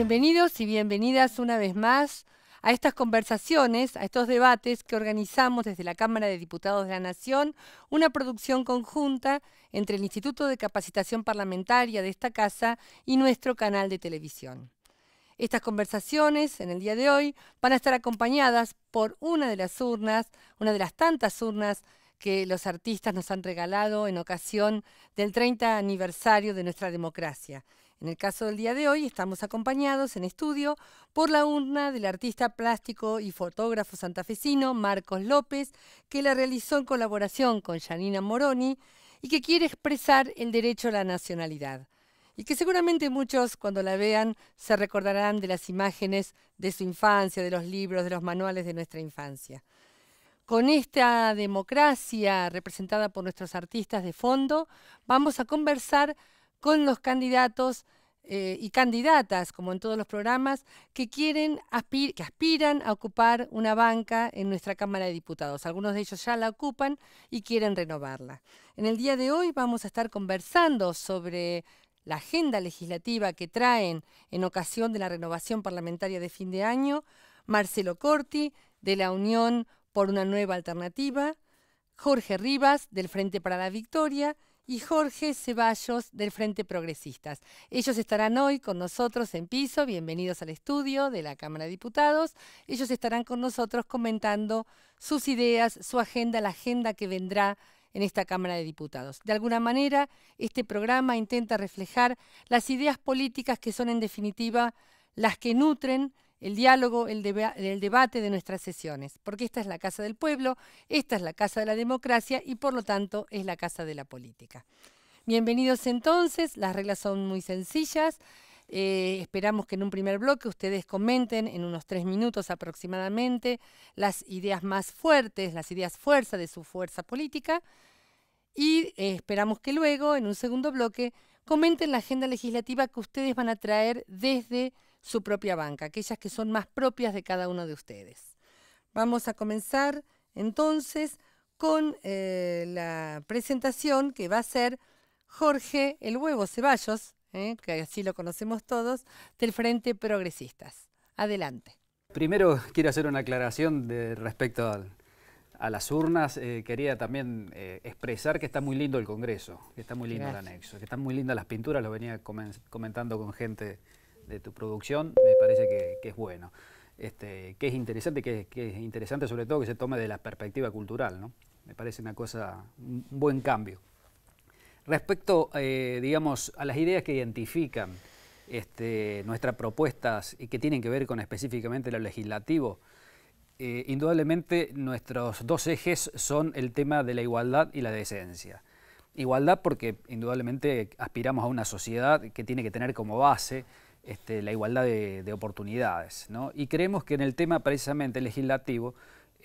Bienvenidos y bienvenidas una vez más a estas conversaciones, a estos debates que organizamos desde la Cámara de Diputados de la Nación, una producción conjunta entre el Instituto de Capacitación Parlamentaria de esta casa y nuestro canal de televisión. Estas conversaciones en el día de hoy van a estar acompañadas por una de las urnas, una de las tantas urnas que los artistas nos han regalado en ocasión del 30 aniversario de nuestra democracia. En el caso del día de hoy estamos acompañados en estudio por la urna del artista plástico y fotógrafo santafesino Marcos López, que la realizó en colaboración con Janina Moroni y que quiere expresar el derecho a la nacionalidad. Y que seguramente muchos cuando la vean se recordarán de las imágenes de su infancia, de los libros, de los manuales de nuestra infancia. Con esta democracia representada por nuestros artistas de fondo, vamos a conversar con los candidatos eh, y candidatas, como en todos los programas, que quieren que aspiran a ocupar una banca en nuestra Cámara de Diputados. Algunos de ellos ya la ocupan y quieren renovarla. En el día de hoy vamos a estar conversando sobre la agenda legislativa que traen en ocasión de la renovación parlamentaria de fin de año Marcelo Corti de la Unión por una nueva alternativa, Jorge Rivas del Frente para la Victoria y Jorge Ceballos del Frente Progresistas. Ellos estarán hoy con nosotros en piso, bienvenidos al estudio de la Cámara de Diputados. Ellos estarán con nosotros comentando sus ideas, su agenda, la agenda que vendrá en esta Cámara de Diputados. De alguna manera, este programa intenta reflejar las ideas políticas que son en definitiva las que nutren el diálogo, el, debate de nuestras sesiones, porque esta es la Casa del Pueblo, esta es la Casa de la Democracia y por lo tanto es la Casa de la Política. Bienvenidos entonces, las reglas son muy sencillas. Eh, esperamos que en un primer bloque ustedes comenten en unos tres minutos aproximadamente las ideas más fuertes, las ideas fuerza de su fuerza política y eh, esperamos que luego, en un segundo bloque, comenten la agenda legislativa que ustedes van a traer desde su propia banca, aquellas que son más propias de cada uno de ustedes. Vamos a comenzar entonces con eh, la presentación que va a ser Jorge El Huevo Ceballos, eh, que así lo conocemos todos, del Frente Progresistas. Adelante. Primero quiero hacer una aclaración de respecto a las urnas, eh, quería también expresar que está muy lindo el Congreso, que está muy lindo el anexo, que están muy lindas las pinturas, lo venía comentando con gente de tu producción, me parece que, es bueno. Este, que es interesante, que, es interesante sobre todo que se tome de la perspectiva cultural, ¿no? Me parece una cosa, un buen cambio. Respecto, eh, digamos, a las ideas que identifican este, nuestras propuestas y que tienen que ver con específicamente lo legislativo, eh, indudablemente nuestros dos ejes son el tema de la igualdad y la decencia. Igualdad porque indudablemente aspiramos a una sociedad que tiene que tener como base este, la igualdad de, oportunidades. ¿no? Y creemos que en el tema precisamente legislativo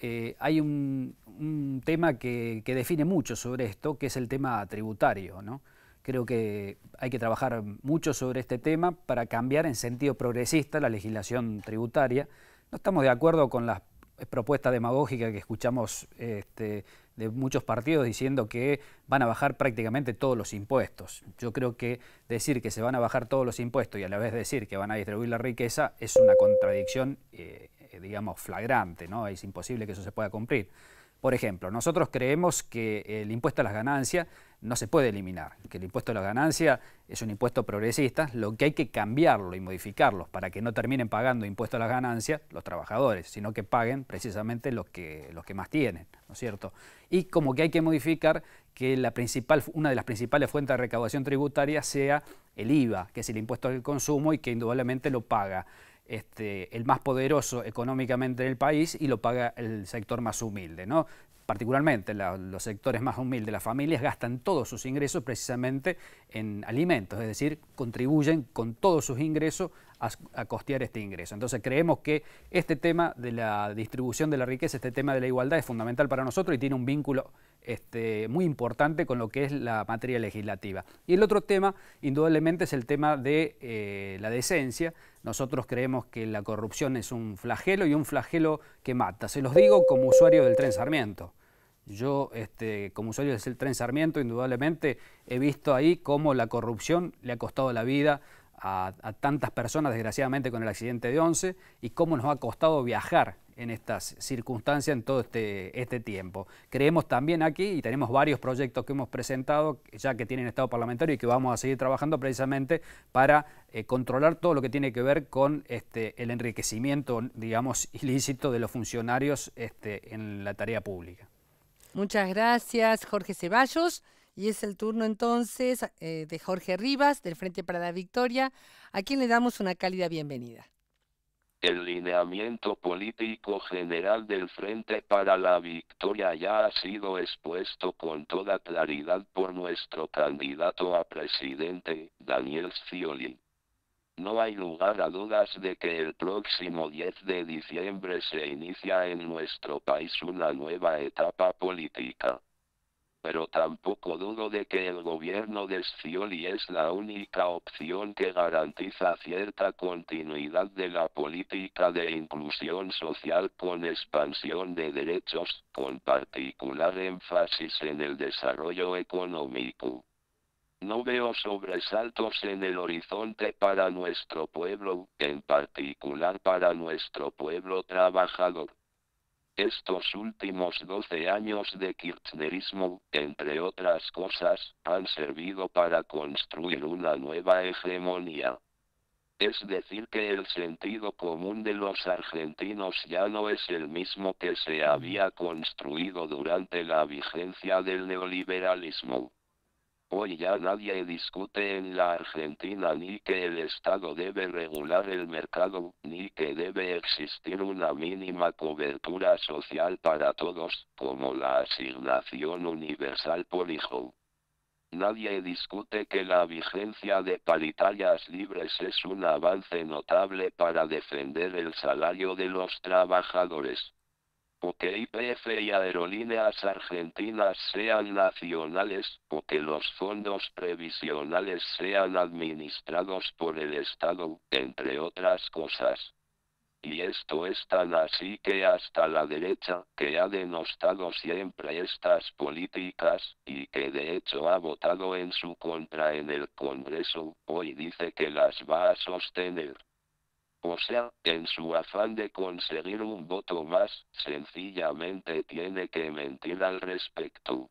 eh, hay un, tema que, define mucho sobre esto, que es el tema tributario. ¿no? Creo que hay que trabajar mucho sobre este tema para cambiar en sentido progresista la legislación tributaria. No estamos de acuerdo con las propuestas demagógicas que escuchamos este, de muchos partidos diciendo que van a bajar prácticamente todos los impuestos. Yo creo que decir que se van a bajar todos los impuestos y a la vez decir que van a distribuir la riqueza es una contradicción, eh, eh, digamos, flagrante, ¿no? Es imposible que eso se pueda cumplir. Por ejemplo, nosotros creemos que el impuesto a las ganancias no se puede eliminar, que el impuesto a las ganancias es un impuesto progresista, lo que hay que cambiarlo y modificarlo para que no terminen pagando impuesto a las ganancias los trabajadores, sino que paguen precisamente los que, los que más tienen, ¿no es cierto? Y como que hay que modificar que la principal, una de las principales fuentes de recaudación tributaria sea el IVA, que es el impuesto al consumo y que indudablemente lo paga este, el más poderoso económicamente del país y lo paga el sector más humilde. ¿no? Particularmente los sectores más humildes, las familias gastan todos sus ingresos precisamente en alimentos, es decir, contribuyen con todos sus ingresos a costear este ingreso. Entonces creemos que este tema de la distribución de la riqueza, este tema de la igualdad es fundamental para nosotros y tiene un vínculo este, muy importante con lo que es la materia legislativa. Y el otro tema, indudablemente, es el tema de eh, la decencia. Nosotros creemos que la corrupción es un flagelo y un flagelo que mata. Se los digo como usuario del tren Sarmiento. Yo, este, como usuario del tren Sarmiento, indudablemente he visto ahí cómo la corrupción le ha costado la vida a, a, tantas personas, desgraciadamente, con el accidente de Once y cómo nos ha costado viajar en estas circunstancias, en todo este, este tiempo. Creemos también aquí, y tenemos varios proyectos que hemos presentado, ya que tienen estado parlamentario y que vamos a seguir trabajando precisamente para eh, controlar todo lo que tiene que ver con este, el enriquecimiento, digamos, ilícito de los funcionarios este, en la tarea pública. Muchas gracias, Jorge Ceballos. Y es el turno entonces eh, de Jorge Rivas, del Frente para la Victoria, a quien le damos una cálida bienvenida. El lineamiento político general del Frente para la Victoria ya ha sido expuesto con toda claridad por nuestro candidato a presidente, Daniel Scioli. No hay lugar a dudas de que el próximo 10 de diciembre se inicia en nuestro país una nueva etapa política pero tampoco dudo de que el gobierno de Scioli es la única opción que garantiza cierta continuidad de la política de inclusión social con expansión de derechos, con particular énfasis en el desarrollo económico. No veo sobresaltos en el horizonte para nuestro pueblo, en particular para nuestro pueblo trabajador. Estos últimos 12 años de kirchnerismo, entre otras cosas, han servido para construir una nueva hegemonía. Es decir, que el sentido común de los argentinos ya no es el mismo que se había construido durante la vigencia del neoliberalismo. Hoy ya nadie discute en la Argentina ni que el Estado debe regular el mercado, ni que debe existir una mínima cobertura social para todos, como la asignación universal por hijo. Nadie discute que la vigencia de paritarias libres es un avance notable para defender el salario de los trabajadores o que IPF y aerolíneas argentinas sean nacionales, o que los fondos previsionales sean administrados por el Estado, entre otras cosas. Y esto es tan así que hasta la derecha, que ha denostado siempre estas políticas, y que de hecho ha votado en su contra en el Congreso, hoy dice que las va a sostener. O sea, en su afán de conseguir un voto más, sencillamente tiene que mentir al respecto.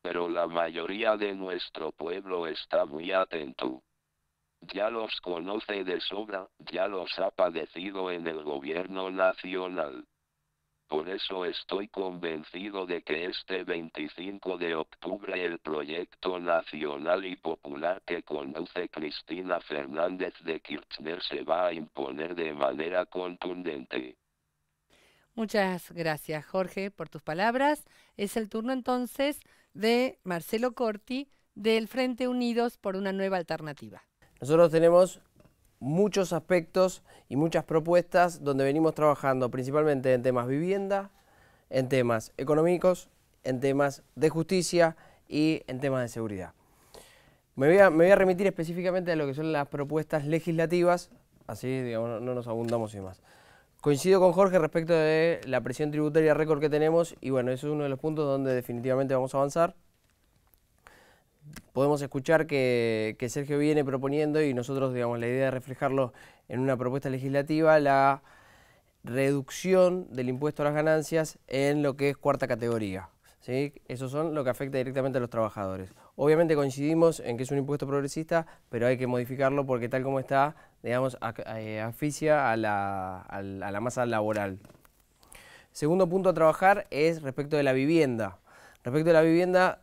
Pero la mayoría de nuestro pueblo está muy atento. Ya los conoce de sobra, ya los ha padecido en el gobierno nacional. Por eso estoy convencido de que este 25 de octubre el proyecto nacional y popular que conduce Cristina Fernández de Kirchner se va a imponer de manera contundente. Muchas gracias Jorge por tus palabras. Es el turno entonces de Marcelo Corti del Frente Unidos por una nueva alternativa. Nosotros tenemos muchos aspectos y muchas propuestas donde venimos trabajando principalmente en temas vivienda, en temas económicos, en temas de justicia y en temas de seguridad. Me voy a, remitir específicamente a lo que son las propuestas legislativas, así no nos abundamos y más. Coincido con Jorge respecto de la presión tributaria récord que tenemos y bueno, eso es uno de los puntos donde definitivamente vamos a avanzar podemos escuchar que, Sergio viene proponiendo y nosotros, digamos, la idea de reflejarlo en una propuesta legislativa, la reducción del impuesto a las ganancias en lo que es cuarta categoría. ¿sí? Eso son lo que afecta directamente a los trabajadores. Obviamente coincidimos en que es un impuesto progresista, pero hay que modificarlo porque tal como está, digamos, eh, asfixia a la, a la masa laboral. Segundo punto a trabajar es respecto de la vivienda. Respecto de la vivienda,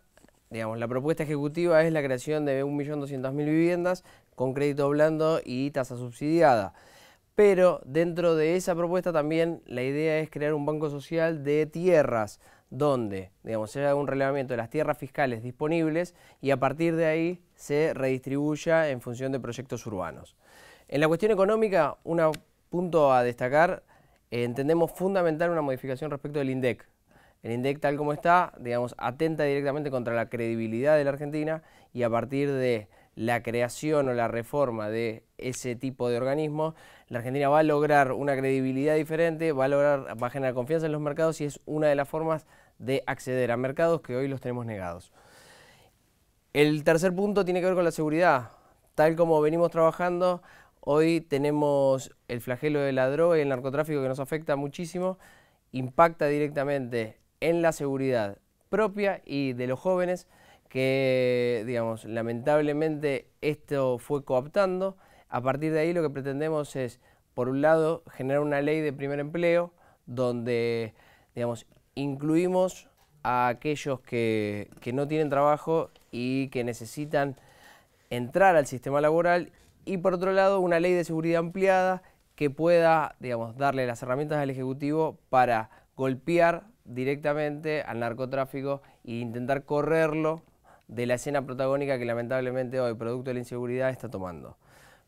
la propuesta ejecutiva es la creación de 1.200.000 viviendas con crédito blando y tasa subsidiada. Pero dentro de esa propuesta también la idea es crear un banco social de tierras, donde digamos, se haga un relevamiento de las tierras fiscales disponibles y a partir de ahí se redistribuya en función de proyectos urbanos. En la cuestión económica, un punto a destacar, entendemos fundamental una modificación respecto del INDEC, el INDEC tal como está, digamos, atenta directamente contra la credibilidad de la Argentina y a partir de la creación o la reforma de ese tipo de organismos, la Argentina va a lograr una credibilidad diferente, va a lograr, va a generar confianza en los mercados y es una de las formas de acceder a mercados que hoy los tenemos negados. El tercer punto tiene que ver con la seguridad. Tal como venimos trabajando, hoy tenemos el flagelo de la droga y el narcotráfico que nos afecta muchísimo, impacta directamente en la seguridad propia y de los jóvenes que, digamos, lamentablemente esto fue cooptando. A partir de ahí lo que pretendemos es, por un lado, generar una ley de primer empleo donde, digamos, incluimos a aquellos que, no tienen trabajo y que necesitan entrar al sistema laboral y por otro lado una ley de seguridad ampliada que pueda, digamos, darle las herramientas al Ejecutivo para golpear directamente al narcotráfico e intentar correrlo de la escena protagónica que lamentablemente hoy, producto de la inseguridad, está tomando.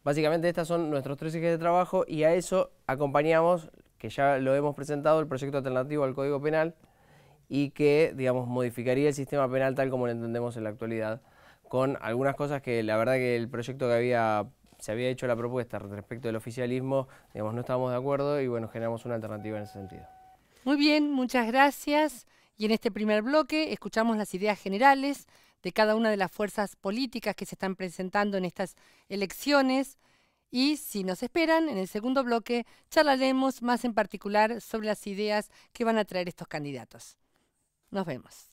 Básicamente estos son nuestros tres ejes de trabajo y a eso acompañamos, que ya lo hemos presentado, el proyecto alternativo al Código Penal y que, digamos, modificaría el sistema penal tal como lo entendemos en la actualidad, con algunas cosas que la verdad que el proyecto que había se había hecho la propuesta respecto del oficialismo, digamos, no estábamos de acuerdo y bueno, generamos una alternativa en ese sentido. Muy bien, muchas gracias. Y en este primer bloque escuchamos las ideas generales de cada una de las fuerzas políticas que se están presentando en estas elecciones. Y si nos esperan, en el segundo bloque charlaremos más en particular sobre las ideas que van a traer estos candidatos. Nos vemos.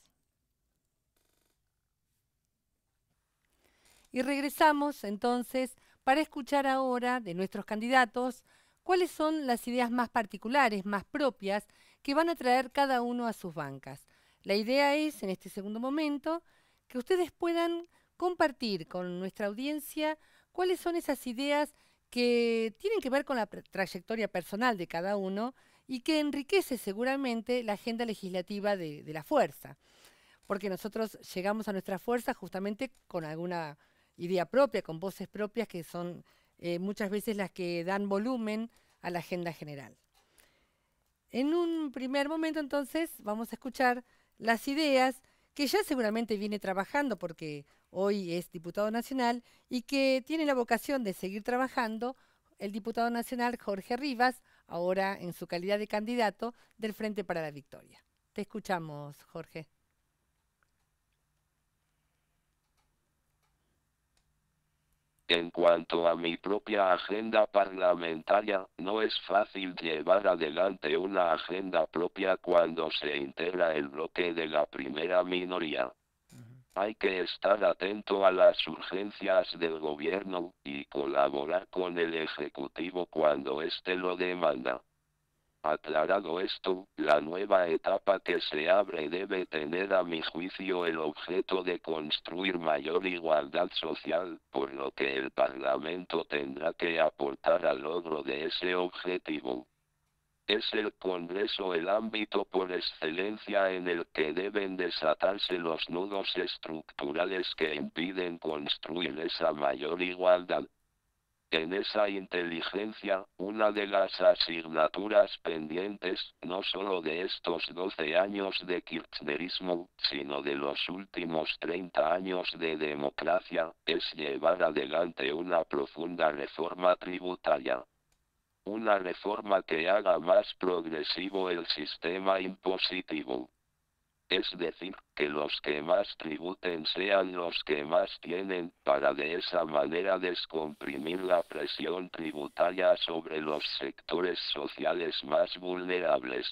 Y regresamos entonces para escuchar ahora de nuestros candidatos cuáles son las ideas más particulares, más propias que van a traer cada uno a sus bancas. La idea es, en este segundo momento, que ustedes puedan compartir con nuestra audiencia cuáles son esas ideas que tienen que ver con la trayectoria personal de cada uno y que enriquece seguramente la agenda legislativa de, la fuerza. Porque nosotros llegamos a nuestra fuerza justamente con alguna idea propia, con voces propias que son eh, muchas veces las que dan volumen a la agenda general. En un primer momento entonces vamos a escuchar las ideas que ya seguramente viene trabajando porque hoy es diputado nacional y que tiene la vocación de seguir trabajando el diputado nacional Jorge Rivas, ahora en su calidad de candidato del Frente para la Victoria. Te escuchamos, Jorge. En cuanto a mi propia agenda parlamentaria, no es fácil llevar adelante una agenda propia cuando se integra el bloque de la primera minoría. Hay que estar atento a las urgencias del gobierno y colaborar con el Ejecutivo cuando éste lo demanda. Aclarado esto, la nueva etapa que se abre debe tener a mi juicio el objeto de construir mayor igualdad social, por lo que el Parlamento tendrá que aportar al logro de ese objetivo. Es el Congreso el ámbito por excelencia en el que deben desatarse los nudos estructurales que impiden construir esa mayor igualdad. En esa inteligencia, una de las asignaturas pendientes, no solo de estos 12 años de kirchnerismo, sino de los últimos 30 años de democracia, es llevar adelante una profunda reforma tributaria una reforma que haga más progresivo el sistema impositivo es decir, que los que más tributen sean los que más tienen, para de esa manera descomprimir la presión tributaria sobre los sectores sociales más vulnerables.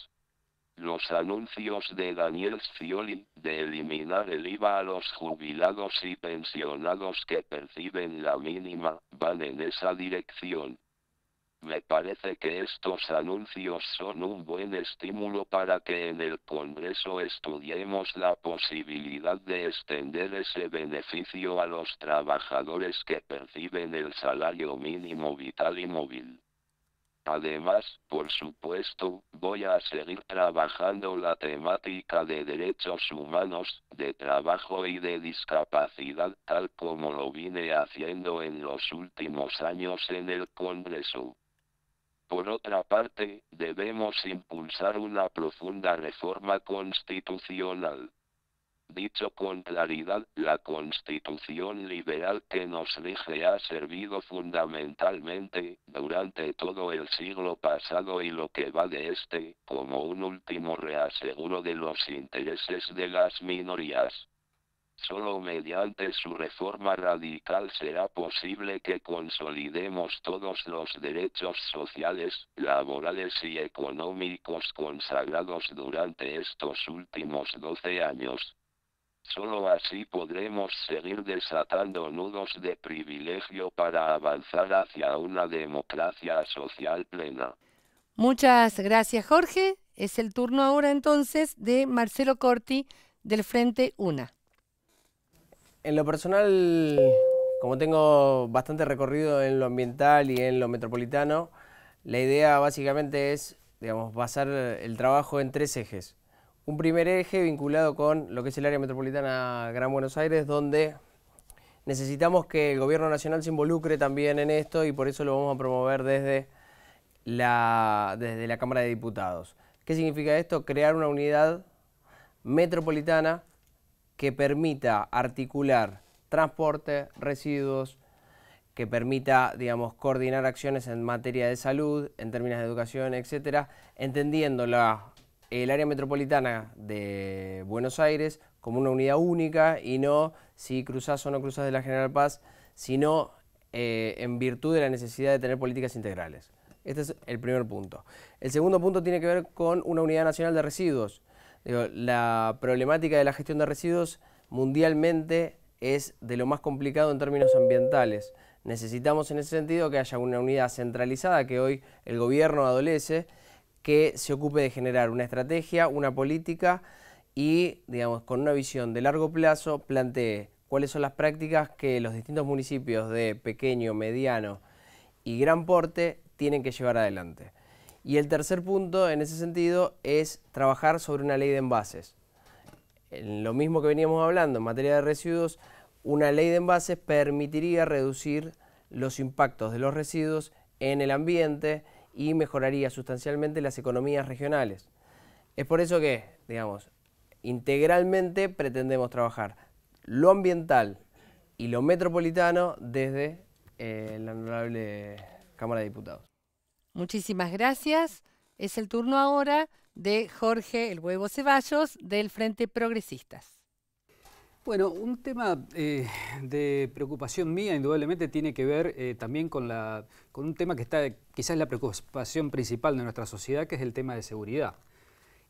Los anuncios de Daniel Scioli de eliminar el IVA a los jubilados y pensionados que perciben la mínima van en esa dirección. Me parece que estos anuncios son un buen estímulo para que en el Congreso estudiemos la posibilidad de extender ese beneficio a los trabajadores que perciben el salario mínimo vital y móvil. Además, por supuesto, voy a seguir trabajando la temática de derechos humanos, de trabajo y de discapacidad, tal como lo vine haciendo en los últimos años en el Congreso. Por otra parte, debemos impulsar una profunda reforma constitucional. Dicho con claridad, la constitución liberal que nos rige ha servido fundamentalmente, durante todo el siglo pasado y lo que va de este, como un último reaseguro de los intereses de las minorías. Solo mediante su reforma radical será posible que consolidemos todos los derechos sociales, laborales y económicos consagrados durante estos últimos 12 años. Solo así podremos seguir desatando nudos de privilegio para avanzar hacia una democracia social plena. Muchas gracias Jorge. Es el turno ahora entonces de Marcelo Corti del Frente UNA. En lo personal, como tengo bastante recorrido en lo ambiental y en lo metropolitano, la idea básicamente es, digamos, basar el trabajo en tres ejes. Un primer eje vinculado con lo que es el área metropolitana Gran Buenos Aires, donde necesitamos que el gobierno nacional se involucre también en esto y por eso lo vamos a promover desde la, desde la Cámara de Diputados. ¿Qué significa esto? Crear una unidad metropolitana que permita articular transporte, residuos, que permita, digamos, coordinar acciones en materia de salud, en términos de educación, etcétera, entendiendo la, el área metropolitana de Buenos Aires como una unidad única y no si cruzas o no cruzas de la General Paz, sino eh, en virtud de la necesidad de tener políticas integrales. Este es el primer punto. El segundo punto tiene que ver con una unidad nacional de residuos la problemática de la gestión de residuos mundialmente es de lo más complicado en términos ambientales. Necesitamos en ese sentido que haya una unidad centralizada que hoy el gobierno adolece, que se ocupe de generar una estrategia, una política y, digamos, con una visión de largo plazo, plantee cuáles son las prácticas que los distintos municipios de pequeño, mediano y gran porte tienen que llevar adelante. Y el tercer punto en ese sentido es trabajar sobre una ley de envases. lo mismo que veníamos hablando en materia de residuos, una ley de envases permitiría reducir los impactos de los residuos en el ambiente y mejoraría sustancialmente las economías regionales. Es por eso que, digamos, integralmente pretendemos trabajar lo ambiental y lo metropolitano desde eh, la honorable Cámara de Diputados. Muchísimas gracias. Es el turno ahora de Jorge El Huevo Ceballos del Frente Progresistas. Bueno, un tema eh, de preocupación mía indudablemente tiene que ver eh, también con, la, con un tema que está quizás la preocupación principal de nuestra sociedad, que es el tema de seguridad.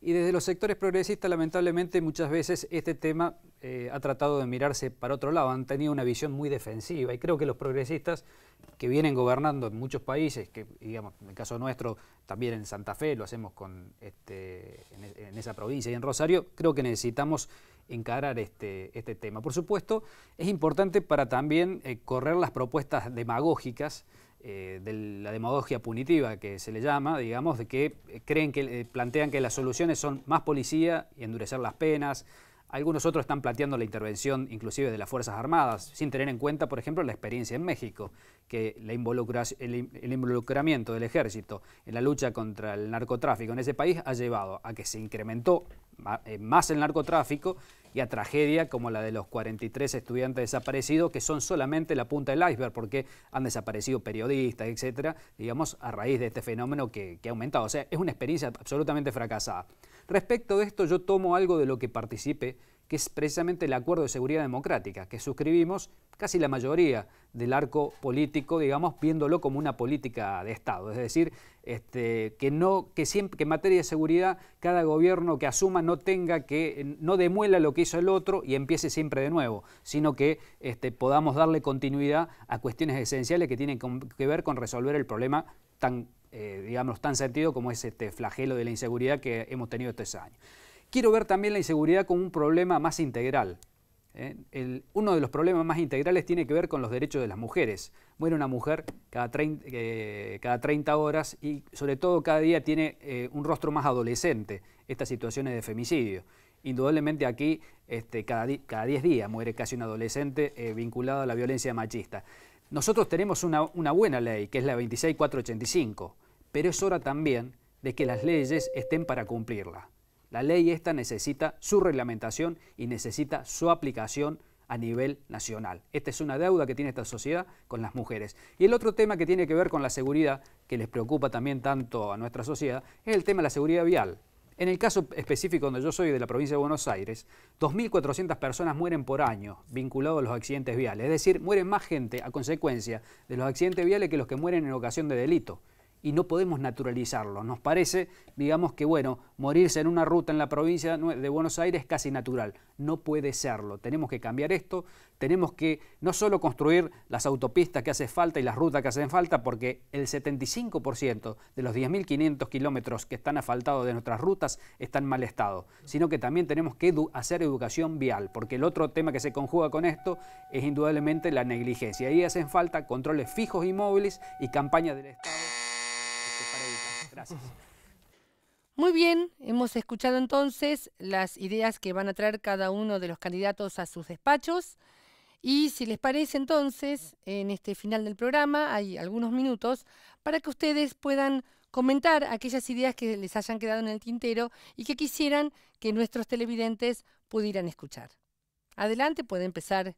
Y desde los sectores progresistas, lamentablemente, muchas veces este tema eh, ha tratado de mirarse para otro lado, han tenido una visión muy defensiva. Y creo que los progresistas que vienen gobernando en muchos países, que digamos, en el caso nuestro, también en Santa Fe, lo hacemos con este, en, esa provincia y en Rosario, creo que necesitamos encarar este, este tema. Por supuesto, es importante para también eh, correr las propuestas demagógicas eh, de la demagogia punitiva que se le llama, digamos, de que creen que eh, plantean que las soluciones son más policía y endurecer las penas, algunos otros están planteando la intervención inclusive de las Fuerzas Armadas, sin tener en cuenta, por ejemplo, la experiencia en México, que el, involucramiento del ejército en la lucha contra el narcotráfico en ese país ha llevado a que se incrementó eh, más el narcotráfico y a tragedia como la de los 43 estudiantes desaparecidos, que son solamente la punta del iceberg, porque han desaparecido periodistas, etcétera, digamos, a raíz de este fenómeno que, que ha aumentado. O sea, es una experiencia absolutamente fracasada. Respecto de esto, yo tomo algo de lo que participe, que es precisamente el Acuerdo de Seguridad Democrática, que suscribimos casi la mayoría del arco político, digamos, viéndolo como una política de Estado. Es decir, este, que, no, que, siempre, en materia de seguridad cada gobierno que asuma no tenga que, no demuela lo que hizo el otro y empiece siempre de nuevo, sino que este, podamos darle continuidad a cuestiones esenciales que tienen que ver con resolver el problema tan eh, digamos, tan sentido como es este flagelo de la inseguridad que hemos tenido estos años. Quiero ver también la inseguridad como un problema más integral. ¿eh? uno de los problemas más integrales tiene que ver con los derechos de las mujeres. Muere una mujer cada, 30 eh, horas y sobre todo cada día tiene un rostro más adolescente estas situaciones de femicidio. Indudablemente aquí este, cada, 10 días muere casi un adolescente vinculado a la violencia machista. Nosotros tenemos una, buena ley, que es la 26485, pero es hora también de que las leyes estén para cumplirla. La ley esta necesita su reglamentación y necesita su aplicación a nivel nacional. Esta es una deuda que tiene esta sociedad con las mujeres. Y el otro tema que tiene que ver con la seguridad, que les preocupa también tanto a nuestra sociedad, es el tema de la seguridad vial. En el caso específico donde yo soy de la provincia de Buenos Aires, 2.400 personas mueren por año vinculados a los accidentes viales. Es decir, mueren más gente a consecuencia de los accidentes viales que los que mueren en ocasión de delito y no podemos naturalizarlo. Nos parece, digamos que, bueno, morirse en una ruta en la provincia de Buenos Aires es casi natural. No puede serlo. Tenemos que cambiar esto, tenemos que no solo construir las autopistas que hace falta y las rutas que hacen falta, porque el 75% de los 10.500 kilómetros que están asfaltados de nuestras rutas están en mal estado, sino que también tenemos que hacer educación vial, porque el otro tema que se conjuga con esto es indudablemente la negligencia. Ahí hacen falta controles fijos y móviles y campañas del Estado. Muy bien, hemos escuchado entonces las ideas que van a traer cada uno de los candidatos a sus despachos. Y si les parece entonces, en este final del programa hay algunos minutos para que ustedes puedan comentar aquellas ideas que les hayan quedado en el tintero y que quisieran que nuestros televidentes pudieran escuchar. Adelante, puede empezar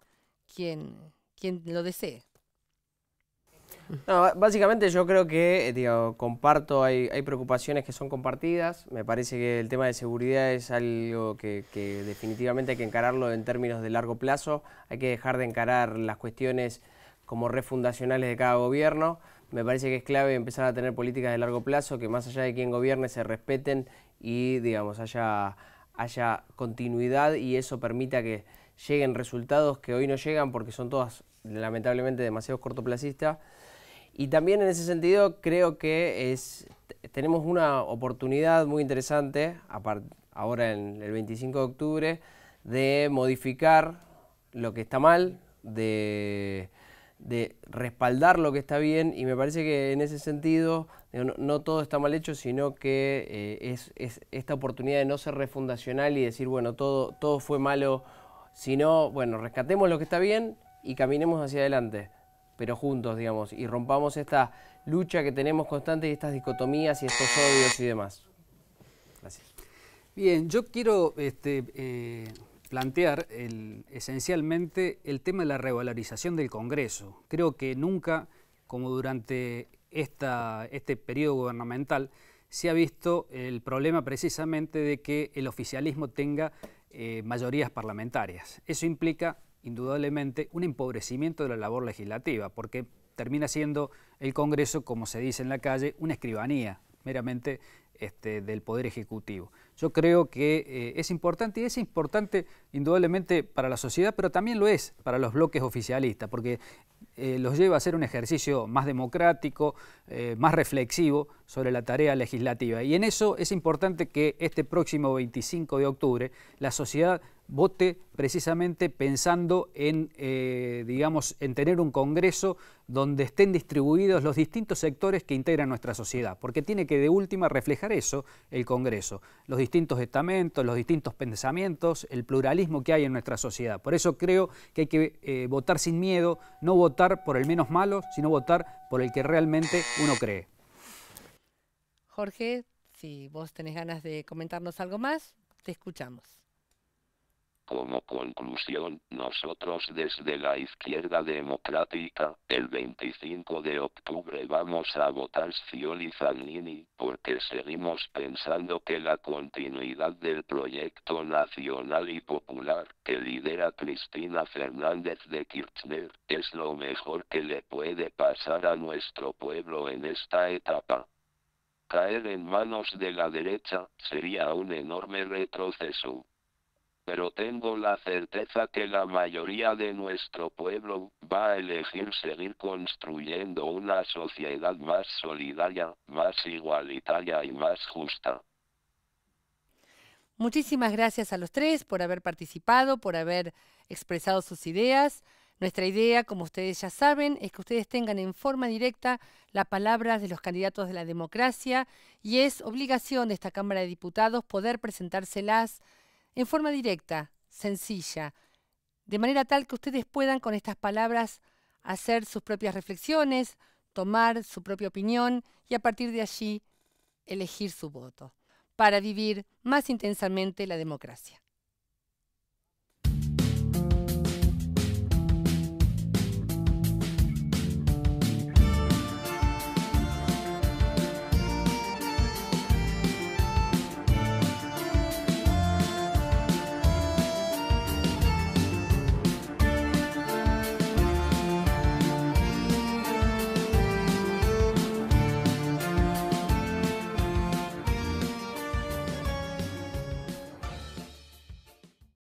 quien, quien lo desee. No, básicamente yo creo que, eh, comparto, hay, preocupaciones que son compartidas. Me parece que el tema de seguridad es algo que, definitivamente hay que encararlo en términos de largo plazo. Hay que dejar de encarar las cuestiones como refundacionales de cada gobierno. Me parece que es clave empezar a tener políticas de largo plazo que más allá de quien gobierne se respeten y, digamos, haya, haya continuidad y eso permita que lleguen resultados que hoy no llegan porque son todas lamentablemente demasiado cortoplacistas. Y también en ese sentido creo que es, tenemos una oportunidad muy interesante, ahora en el 25 de octubre, de modificar lo que está mal, de, de respaldar lo que está bien y me parece que en ese sentido no, todo está mal hecho, sino que eh, es, esta oportunidad de no ser refundacional y decir, bueno, todo, todo fue malo, sino, bueno, rescatemos lo que está bien y caminemos hacia adelante pero juntos, digamos, y rompamos esta lucha que tenemos constante y estas dicotomías y estos odios y demás. Gracias. Bien, yo quiero este, eh, plantear esencialmente el tema de la revalorización del Congreso. Creo que nunca, como durante este periodo gubernamental, se ha visto el problema precisamente de que el oficialismo tenga eh, mayorías parlamentarias. Eso implica indudablemente un empobrecimiento de la labor legislativa, porque termina siendo el Congreso, como se dice en la calle, una escribanía meramente este, del Poder Ejecutivo. Yo creo que eh, es importante y es importante indudablemente para la sociedad, pero también lo es para los bloques oficialistas, porque eh, los lleva a hacer un ejercicio más democrático, eh, más reflexivo sobre la tarea legislativa. Y en eso es importante que este próximo 25 de octubre la sociedad vote precisamente pensando en, digamos, en tener un Congreso donde estén distribuidos los distintos sectores que integran nuestra sociedad, porque tiene que de última reflejar eso el Congreso distintos estamentos, los distintos pensamientos, el pluralismo que hay en nuestra sociedad. Por eso creo que hay que eh, votar sin miedo, no votar por el menos malo, sino votar por el que realmente uno cree. Jorge, si vos tenés ganas de comentarnos algo más, te escuchamos. Como conclusión, nosotros desde la izquierda democrática, el 25 de octubre vamos a votar Scioli Zanini, porque seguimos pensando que la continuidad del proyecto nacional y popular que lidera Cristina Fernández de Kirchner es lo mejor que le puede pasar a nuestro pueblo en esta etapa caer en manos de la derecha sería un enorme retroceso pero tengo la certeza que la mayoría de nuestro pueblo va a elegir seguir construyendo una sociedad más solidaria, más igualitaria y más justa. Muchísimas gracias a los tres por haber participado, por haber expresado sus ideas. Nuestra idea, como ustedes ya saben, es que ustedes tengan en forma directa las palabras de los candidatos de la democracia y es obligación de esta Cámara de Diputados poder presentárselas en forma directa, sencilla, de manera tal que ustedes puedan con estas palabras hacer sus propias reflexiones, tomar su propia opinión y a partir de allí elegir su voto para vivir más intensamente la democracia.